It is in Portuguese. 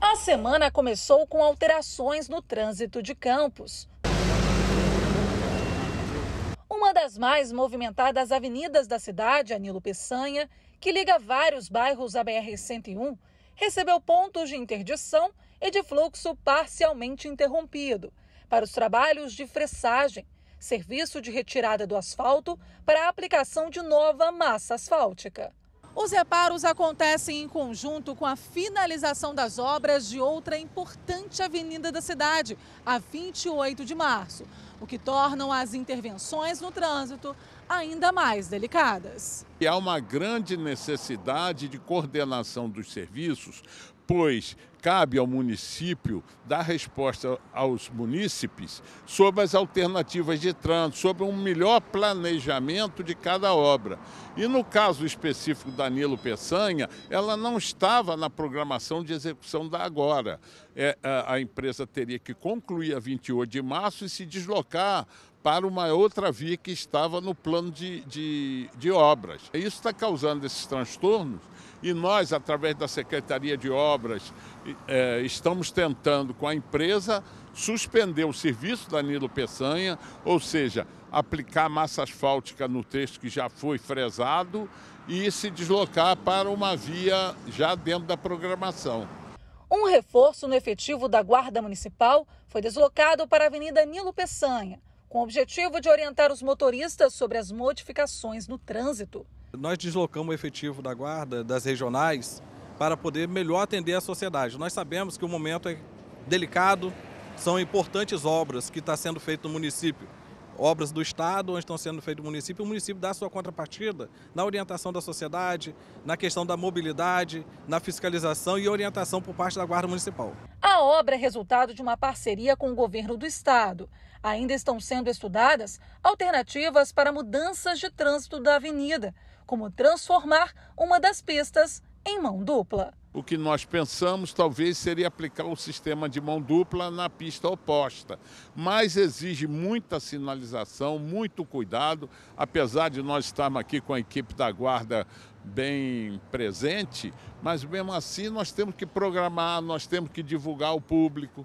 A semana começou com alterações no trânsito de Campos. Uma das mais movimentadas avenidas da cidade, Anilo Peçanha, que liga vários bairros à BR-101, recebeu pontos de interdição e de fluxo parcialmente interrompido para os trabalhos de fressagem, serviço de retirada do asfalto para a aplicação de nova massa asfáltica. Os reparos acontecem em conjunto com a finalização das obras de outra importante avenida da cidade, a 28 de março, o que tornam as intervenções no trânsito ainda mais delicadas. E há uma grande necessidade de coordenação dos serviços, pois cabe ao município dar resposta aos munícipes sobre as alternativas de trânsito, sobre um melhor planejamento de cada obra. E no caso específico da Nilo Peçanha, ela não estava na programação de execução da agora. É, a, a empresa teria que concluir a 28 de março e se deslocar para uma outra via que estava no plano de, de, de obras. Isso está causando esses transtornos e nós, através da Secretaria de Obras, é, estamos tentando com a empresa suspender o serviço da Nilo Peçanha, ou seja, aplicar massa asfáltica no trecho que já foi fresado e se deslocar para uma via já dentro da programação. Um reforço no efetivo da Guarda Municipal foi deslocado para a Avenida Nilo Peçanha com o objetivo de orientar os motoristas sobre as modificações no trânsito. Nós deslocamos o efetivo da guarda das regionais para poder melhor atender a sociedade. Nós sabemos que o momento é delicado, são importantes obras que está sendo feito no município obras do Estado, onde estão sendo feitas no município, o município dá sua contrapartida na orientação da sociedade, na questão da mobilidade, na fiscalização e orientação por parte da Guarda Municipal. A obra é resultado de uma parceria com o governo do Estado. Ainda estão sendo estudadas alternativas para mudanças de trânsito da avenida, como transformar uma das pistas em mão dupla. O que nós pensamos talvez seria aplicar o sistema de mão dupla na pista oposta, mas exige muita sinalização, muito cuidado, apesar de nós estarmos aqui com a equipe da guarda bem presente, mas mesmo assim nós temos que programar, nós temos que divulgar ao público.